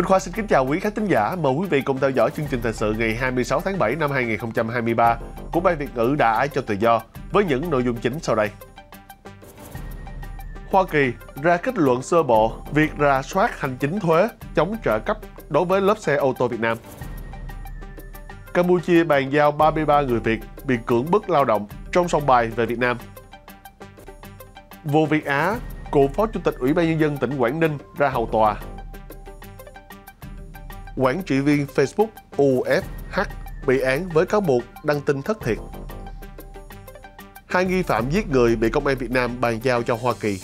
Minh Khoa xin kính chào quý khách thính giả, mời quý vị cùng theo dõi chương trình thời sự ngày 26 tháng 7 năm 2023 của Ban Việt ngữ đã ái cho tự do với những nội dung chính sau đây. Hoa Kỳ ra kết luận sơ bộ việc rà soát hành chính thuế chống trợ cấp đối với lớp xe ô tô Việt Nam. Campuchia bàn giao 33 người Việt bị cưỡng bức lao động trong sông bài về Việt Nam. Vụ Việt Á, cựu Phó Chủ tịch Ủy ban Nhân dân tỉnh Quảng Ninh ra hầu tòa quản trị viên Facebook UFH bị án với cáo buộc đăng tin thất thiệt. Hai nghi phạm giết người bị công an Việt Nam bàn giao cho Hoa Kỳ.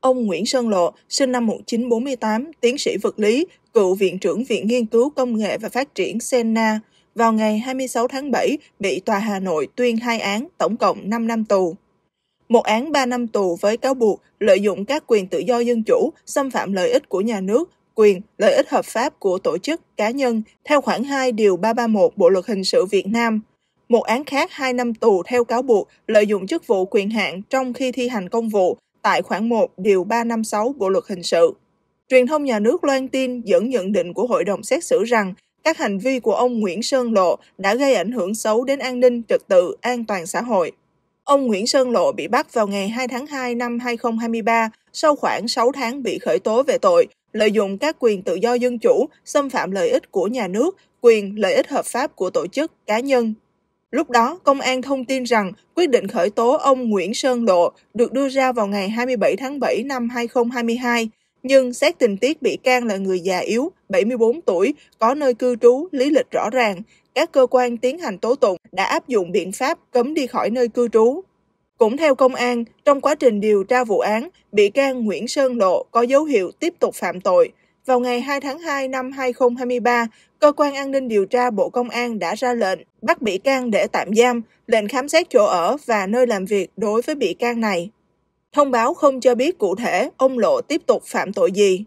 Ông Nguyễn Sơn Lộ, sinh năm 1948, tiến sĩ vật lý, cựu Viện trưởng Viện Nghiên cứu Công nghệ và Phát triển Senna, vào ngày 26 tháng 7 bị Tòa Hà Nội tuyên hai án tổng cộng 5 năm tù một án 3 năm tù với cáo buộc lợi dụng các quyền tự do dân chủ, xâm phạm lợi ích của nhà nước, quyền, lợi ích hợp pháp của tổ chức, cá nhân, theo khoản 2 điều 331 Bộ Luật Hình sự Việt Nam. Một án khác 2 năm tù theo cáo buộc lợi dụng chức vụ quyền hạn trong khi thi hành công vụ tại khoản 1 điều 356 Bộ Luật Hình sự. Truyền thông nhà nước loan tin dẫn nhận định của hội đồng xét xử rằng các hành vi của ông Nguyễn Sơn Lộ đã gây ảnh hưởng xấu đến an ninh, trật tự, an toàn xã hội. Ông Nguyễn Sơn Lộ bị bắt vào ngày 2 tháng 2 năm 2023 sau khoảng 6 tháng bị khởi tố về tội lợi dụng các quyền tự do dân chủ, xâm phạm lợi ích của nhà nước, quyền lợi ích hợp pháp của tổ chức, cá nhân. Lúc đó, công an thông tin rằng quyết định khởi tố ông Nguyễn Sơn Lộ được đưa ra vào ngày 27 tháng 7 năm 2022, nhưng xét tình tiết bị can là người già yếu, 74 tuổi, có nơi cư trú, lý lịch rõ ràng, các cơ quan tiến hành tố tụng đã áp dụng biện pháp cấm đi khỏi nơi cư trú. Cũng theo công an, trong quá trình điều tra vụ án, bị can Nguyễn Sơn Lộ có dấu hiệu tiếp tục phạm tội. Vào ngày 2 tháng 2 năm 2023, Cơ quan An ninh Điều tra Bộ Công an đã ra lệnh bắt bị can để tạm giam, lệnh khám xét chỗ ở và nơi làm việc đối với bị can này. Thông báo không cho biết cụ thể ông Lộ tiếp tục phạm tội gì.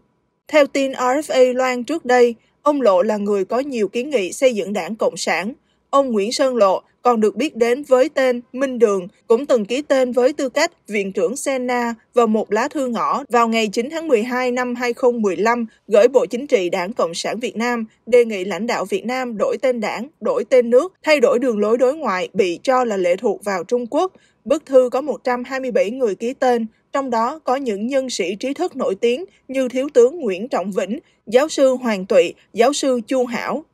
Theo tin RFA Loan trước đây, Ông Lộ là người có nhiều kiến nghị xây dựng đảng Cộng sản. Ông Nguyễn Sơn Lộ còn được biết đến với tên Minh Đường, cũng từng ký tên với tư cách Viện trưởng Sena vào một lá thư ngõ vào ngày 9 tháng 12 năm 2015 gửi Bộ Chính trị Đảng Cộng sản Việt Nam đề nghị lãnh đạo Việt Nam đổi tên đảng, đổi tên nước, thay đổi đường lối đối ngoại bị cho là lệ thuộc vào Trung Quốc. Bức thư có 127 người ký tên, trong đó có những nhân sĩ trí thức nổi tiếng như Thiếu tướng Nguyễn Trọng Vĩnh, giáo sư Hoàng Tụy, giáo sư Chu Hảo.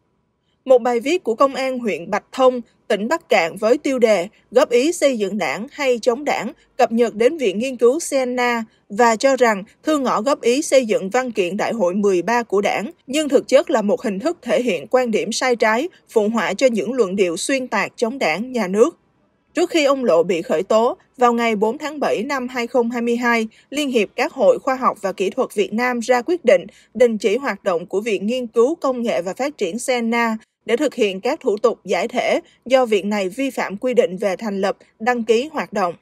Một bài viết của Công an huyện Bạch Thông, tỉnh Bắc Cạn với tiêu đề góp ý xây dựng đảng hay chống đảng cập nhật đến Viện Nghiên cứu Siena và cho rằng thư ngõ góp ý xây dựng văn kiện đại hội 13 của đảng, nhưng thực chất là một hình thức thể hiện quan điểm sai trái, phụ họa cho những luận điệu xuyên tạc chống đảng, nhà nước, Trước khi ông Lộ bị khởi tố, vào ngày 4 tháng 7 năm 2022, Liên hiệp các hội khoa học và kỹ thuật Việt Nam ra quyết định đình chỉ hoạt động của Viện Nghiên cứu Công nghệ và Phát triển Sena để thực hiện các thủ tục giải thể do viện này vi phạm quy định về thành lập, đăng ký hoạt động.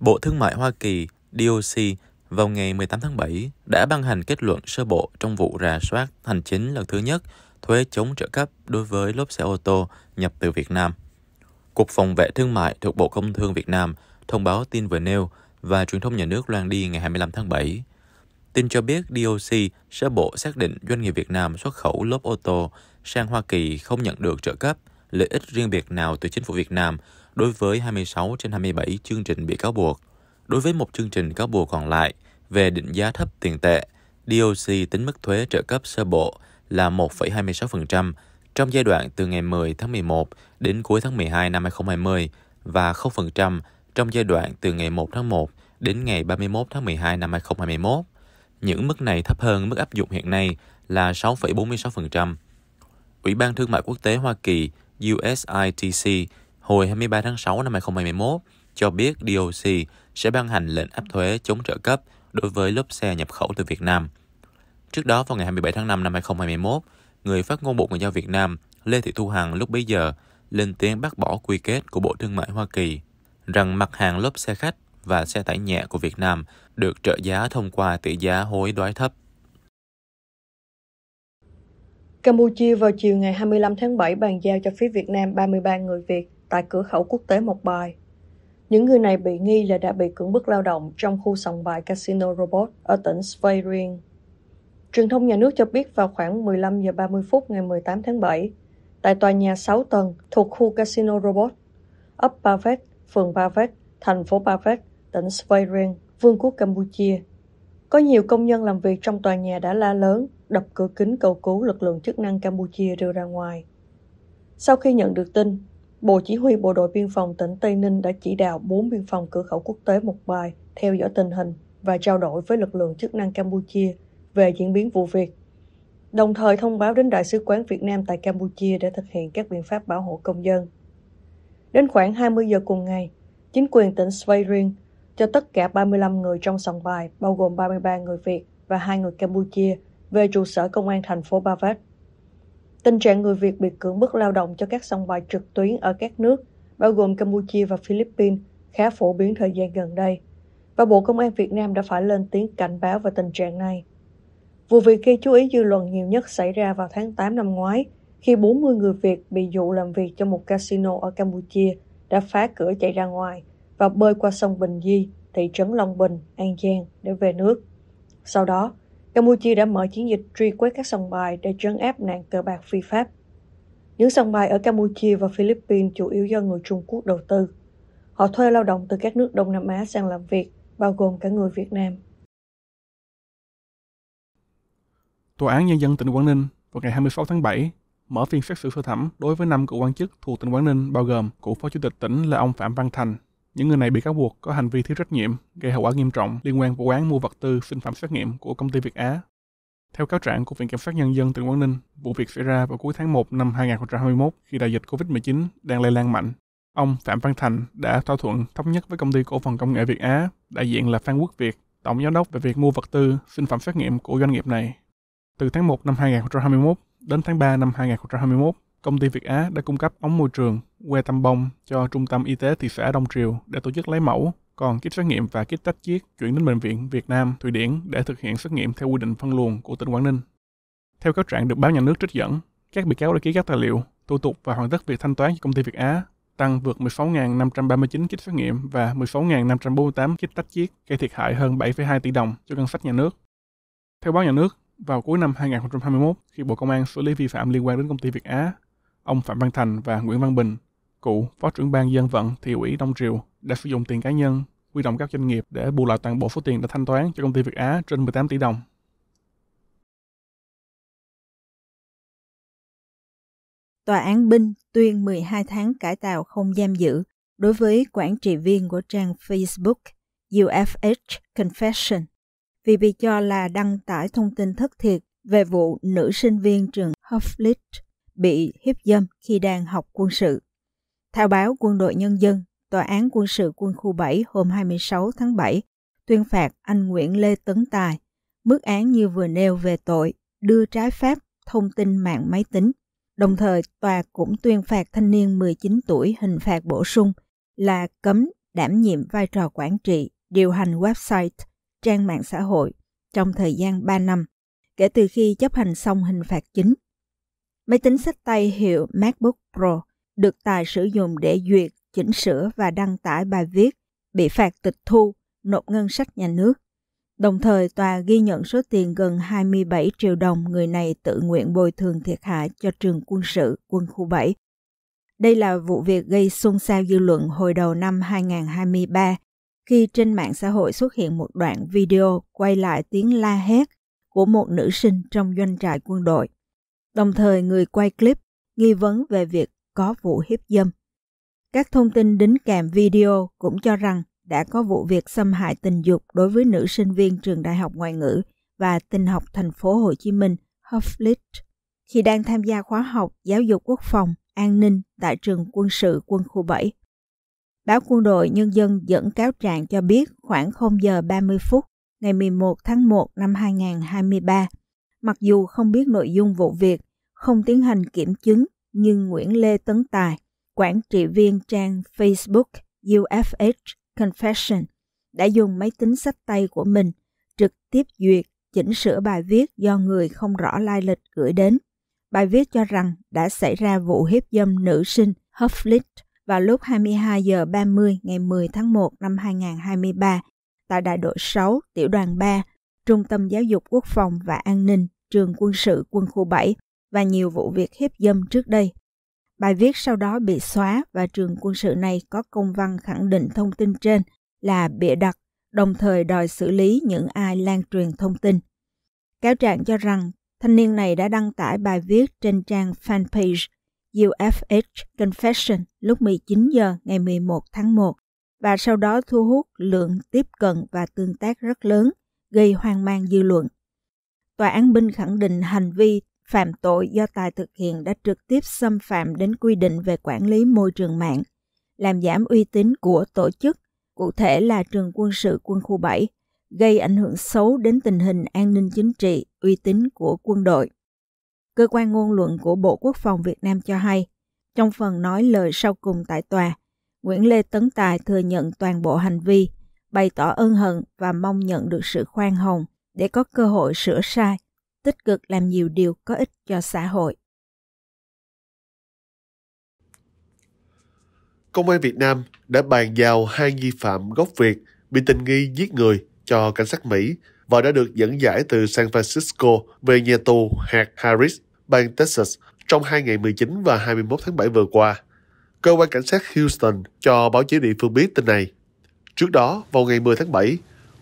Bộ Thương mại Hoa Kỳ DOC vào ngày 18 tháng 7 đã ban hành kết luận sơ bộ trong vụ rà soát hành chính lần thứ nhất – thuế chống trợ cấp đối với lốp xe ô tô nhập từ Việt Nam. Cục Phòng vệ Thương mại thuộc Bộ Công Thương Việt Nam thông báo tin vừa nêu và truyền thông nhà nước loan đi ngày 25 tháng 7. Tin cho biết DOC sơ bộ xác định doanh nghiệp Việt Nam xuất khẩu lốp ô tô sang Hoa Kỳ không nhận được trợ cấp, lợi ích riêng biệt nào từ chính phủ Việt Nam đối với 26 trên 27 chương trình bị cáo buộc. Đối với một chương trình cáo buộc còn lại về định giá thấp tiền tệ, DOC tính mức thuế trợ cấp sơ bộ là 1,26% trong giai đoạn từ ngày 10 tháng 11 đến cuối tháng 12 năm 2020 và 0% trong giai đoạn từ ngày 1 tháng 1 đến ngày 31 tháng 12 năm 2021. Những mức này thấp hơn mức áp dụng hiện nay là 6,46%. Ủy ban Thương mại Quốc tế Hoa Kỳ USITC hồi 23 tháng 6 năm 2021 cho biết DOC sẽ ban hành lệnh áp thuế chống trợ cấp đối với lốp xe nhập khẩu từ Việt Nam – Trước đó vào ngày 27 tháng 5 năm 2021, người phát ngôn Bộ Ngoại giao Việt Nam Lê Thị Thu Hằng lúc bấy giờ lên tiếng bác bỏ quy kết của Bộ Thương mại Hoa Kỳ rằng mặt hàng lốp xe khách và xe tải nhẹ của Việt Nam được trợ giá thông qua tỷ giá hối đoái thấp. Campuchia vào chiều ngày 25 tháng 7 bàn giao cho phía Việt Nam 33 người Việt tại cửa khẩu quốc tế Mộc Bài. Những người này bị nghi là đã bị cưỡng bức lao động trong khu sòng bài Casino Robot ở tỉnh Svay Rieng. Truyền thông nhà nước cho biết vào khoảng 15 giờ 30 phút ngày 18 tháng 7, tại tòa nhà 6 tầng thuộc khu Casino Robot, ấp Bavet, phường Bavet, thành phố Bavet, tỉnh Svayren, Vương quốc Campuchia. Có nhiều công nhân làm việc trong tòa nhà đã la lớn, đập cửa kính cầu cứu lực lượng chức năng Campuchia đưa ra ngoài. Sau khi nhận được tin, Bộ Chỉ huy Bộ đội Biên phòng tỉnh Tây Ninh đã chỉ đạo 4 biên phòng cửa khẩu quốc tế một bài theo dõi tình hình và trao đổi với lực lượng chức năng Campuchia về diễn biến vụ việc, đồng thời thông báo đến Đại sứ quán Việt Nam tại Campuchia để thực hiện các biện pháp bảo hộ công dân. Đến khoảng 20 giờ cùng ngày, chính quyền tỉnh Svay riêng cho tất cả 35 người trong sòng bài, bao gồm 33 người Việt và hai người Campuchia, về trụ sở công an thành phố Bavet. Tình trạng người Việt bị cưỡng bức lao động cho các sòng bài trực tuyến ở các nước, bao gồm Campuchia và Philippines, khá phổ biến thời gian gần đây, và Bộ Công an Việt Nam đã phải lên tiếng cảnh báo về tình trạng này. Vụ việc gây chú ý dư luận nhiều nhất xảy ra vào tháng 8 năm ngoái, khi 40 người Việt bị dụ làm việc cho một casino ở Campuchia đã phá cửa chạy ra ngoài và bơi qua sông Bình Di, thị trấn Long Bình, An Giang để về nước. Sau đó, Campuchia đã mở chiến dịch truy quét các sòng bài để trấn áp nạn cờ bạc phi pháp. Những sòng bài ở Campuchia và Philippines chủ yếu do người Trung Quốc đầu tư. Họ thuê lao động từ các nước Đông Nam Á sang làm việc, bao gồm cả người Việt Nam. Tòa án Nhân dân tỉnh Quảng Ninh vào ngày 26 tháng 7 mở phiên xét xử sơ thẩm đối với năm cựu quan chức thuộc tỉnh Quảng Ninh bao gồm cựu phó chủ tịch tỉnh là ông Phạm Văn Thành. Những người này bị cáo buộc có hành vi thiếu trách nhiệm gây hậu quả nghiêm trọng liên quan vụ án mua vật tư sinh phẩm xét nghiệm của công ty Việt Á. Theo cáo trạng của Viện Kiểm sát Nhân dân tỉnh Quảng Ninh, vụ việc xảy ra vào cuối tháng 1 năm 2021 khi đại dịch COVID-19 đang lây lan mạnh. Ông Phạm Văn Thành đã thỏa thuận thống nhất với công ty cổ phần công nghệ Việt Á, đại diện là Phan Quốc Việt, tổng giám đốc về việc mua vật tư, sinh phẩm xét nghiệm của doanh nghiệp này từ tháng 1 năm 2021 đến tháng 3 năm 2021, công ty Việt Á đã cung cấp ống môi trường que tăm bông cho Trung tâm Y tế thị xã Đông Triều để tổ chức lấy mẫu, còn kit xét nghiệm và kit tách chiết chuyển đến Bệnh viện Việt Nam, Thụy Điển để thực hiện xét nghiệm theo quy định phân luồng của tỉnh Quảng Ninh. Theo cáo trạng được báo nhà nước trích dẫn, các bị cáo đã ký các tài liệu, thủ tục và hoàn tất việc thanh toán cho công ty Việt Á tăng vượt 16.539 kit xét nghiệm và 16.548 kit tách chiết, gây thiệt hại hơn 7,2 tỷ đồng cho ngân sách nhà nước. Theo báo nhà nước, vào cuối năm 2021, khi Bộ Công an xử lý vi phạm liên quan đến công ty Việt Á, ông Phạm Văn Thành và Nguyễn Văn Bình, cựu Phó trưởng ban dân vận thị ủy Đông Triều, đã sử dụng tiền cá nhân quy động các doanh nghiệp để bù lại toàn bộ số tiền đã thanh toán cho công ty Việt Á trên 18 tỷ đồng. Tòa án Binh tuyên 12 tháng cải tạo không giam giữ đối với quản trị viên của trang Facebook UFH Confession vì bị cho là đăng tải thông tin thất thiệt về vụ nữ sinh viên trường Hoflit bị hiếp dâm khi đang học quân sự. Theo báo Quân đội Nhân dân, Tòa án quân sự quân khu 7 hôm 26 tháng 7 tuyên phạt anh Nguyễn Lê Tấn Tài mức án như vừa nêu về tội đưa trái phép thông tin mạng máy tính. Đồng thời, tòa cũng tuyên phạt thanh niên 19 tuổi hình phạt bổ sung là cấm đảm nhiệm vai trò quản trị, điều hành website trang mạng xã hội trong thời gian 3 năm kể từ khi chấp hành xong hình phạt chính. Máy tính sách tay hiệu MacBook Pro được Tài sử dụng để duyệt, chỉnh sửa và đăng tải bài viết bị phạt tịch thu, nộp ngân sách nhà nước. Đồng thời, tòa ghi nhận số tiền gần 27 triệu đồng người này tự nguyện bồi thường thiệt hại cho trường quân sự quân khu 7. Đây là vụ việc gây xôn xao dư luận hồi đầu năm 2023 khi trên mạng xã hội xuất hiện một đoạn video quay lại tiếng la hét của một nữ sinh trong doanh trại quân đội. Đồng thời người quay clip nghi vấn về việc có vụ hiếp dâm. Các thông tin đính kèm video cũng cho rằng đã có vụ việc xâm hại tình dục đối với nữ sinh viên trường Đại học Ngoại ngữ và Tinh học Thành phố Hồ Chí Minh Hoflit khi đang tham gia khóa học giáo dục quốc phòng, an ninh tại trường quân sự quân khu 7. Báo Quân đội Nhân dân dẫn cáo trạng cho biết khoảng 0 giờ 30 phút ngày 11 tháng 1 năm 2023. Mặc dù không biết nội dung vụ việc, không tiến hành kiểm chứng, nhưng Nguyễn Lê Tấn Tài, quản trị viên trang Facebook UFH Confession, đã dùng máy tính sách tay của mình trực tiếp duyệt chỉnh sửa bài viết do người không rõ lai lịch gửi đến. Bài viết cho rằng đã xảy ra vụ hiếp dâm nữ sinh Hufflit vào lúc 22 giờ 30 ngày 10 tháng 1 năm 2023 tại đại đội 6, tiểu đoàn 3, Trung tâm Giáo dục Quốc phòng và An ninh, Trường Quân sự Quân khu 7 và nhiều vụ việc hiếp dâm trước đây. Bài viết sau đó bị xóa và trường quân sự này có công văn khẳng định thông tin trên là bịa đặt, đồng thời đòi xử lý những ai lan truyền thông tin. Cáo trạng cho rằng thanh niên này đã đăng tải bài viết trên trang fanpage UFH Confession lúc 19 giờ ngày 11 tháng 1 và sau đó thu hút lượng tiếp cận và tương tác rất lớn, gây hoang mang dư luận. Tòa án binh khẳng định hành vi phạm tội do Tài thực hiện đã trực tiếp xâm phạm đến quy định về quản lý môi trường mạng, làm giảm uy tín của tổ chức, cụ thể là trường quân sự quân khu 7, gây ảnh hưởng xấu đến tình hình an ninh chính trị, uy tín của quân đội cơ quan ngôn luận của Bộ Quốc phòng Việt Nam cho hay, trong phần nói lời sau cùng tại tòa, Nguyễn Lê Tấn Tài thừa nhận toàn bộ hành vi, bày tỏ ân hận và mong nhận được sự khoan hồng để có cơ hội sửa sai, tích cực làm nhiều điều có ích cho xã hội. Công an Việt Nam đã bàn giao hai nghi phạm gốc Việt bị tình nghi giết người cho cảnh sát Mỹ và đã được dẫn giải từ San Francisco về nhà tù hạt Harris bang Texas trong hai ngày 19 và 21 tháng 7 vừa qua. Cơ quan cảnh sát Houston cho báo chí địa phương biết tin này. Trước đó, vào ngày 10 tháng 7,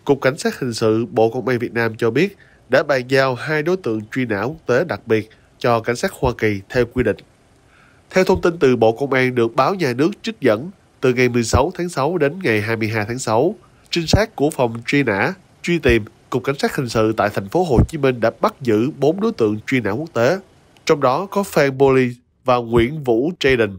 Cục Cảnh sát Hình sự Bộ Công an Việt Nam cho biết đã bàn giao hai đối tượng truy nã quốc tế đặc biệt cho cảnh sát Hoa Kỳ theo quy định. Theo thông tin từ Bộ Công an được báo nhà nước trích dẫn, từ ngày 16 tháng 6 đến ngày 22 tháng 6, trinh sát của phòng truy nã, truy tìm Cục Cảnh sát Hình sự tại thành phố Hồ Chí Minh đã bắt giữ 4 đối tượng truy nã quốc tế trong đó có Phan Boli và Nguyễn Vũ Jaden.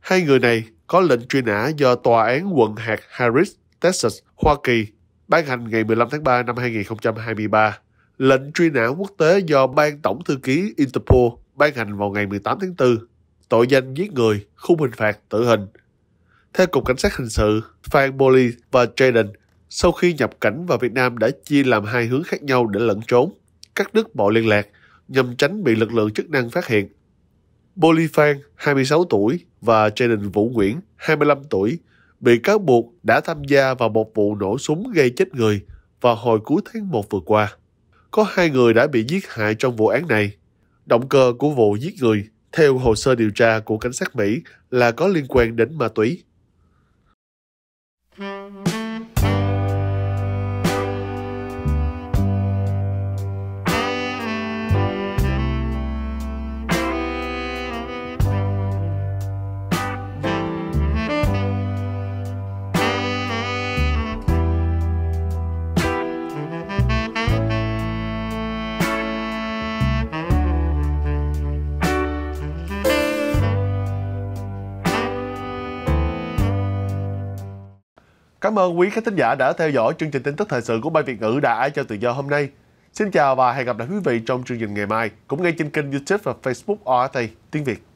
Hai người này có lệnh truy nã do Tòa án quận hạt Harris, Texas, Hoa Kỳ ban hành ngày 15 tháng 3 năm 2023. Lệnh truy nã quốc tế do Ban Tổng Thư ký Interpol ban hành vào ngày 18 tháng 4. Tội danh giết người, khung hình phạt tử hình. Theo Cục Cảnh sát Hình sự, Phan Boli và Jaden sau khi nhập cảnh vào Việt Nam đã chia làm hai hướng khác nhau để lẫn trốn, cắt đứt mọi liên lạc nhằm tránh bị lực lượng chức năng phát hiện. Bolifan, 26 tuổi, và Jaden Vũ Nguyễn, 25 tuổi, bị cáo buộc đã tham gia vào một vụ nổ súng gây chết người vào hồi cuối tháng 1 vừa qua. Có hai người đã bị giết hại trong vụ án này. Động cơ của vụ giết người, theo hồ sơ điều tra của cảnh sát Mỹ, là có liên quan đến ma túy. Cảm ơn quý khán thính giả đã theo dõi chương trình tin tức thời sự của Ban Việt ngữ Đài cho tự do hôm nay. Xin chào và hẹn gặp lại quý vị trong chương trình ngày mai, cũng ngay trên kênh YouTube và Facebook ORT Tiếng Việt.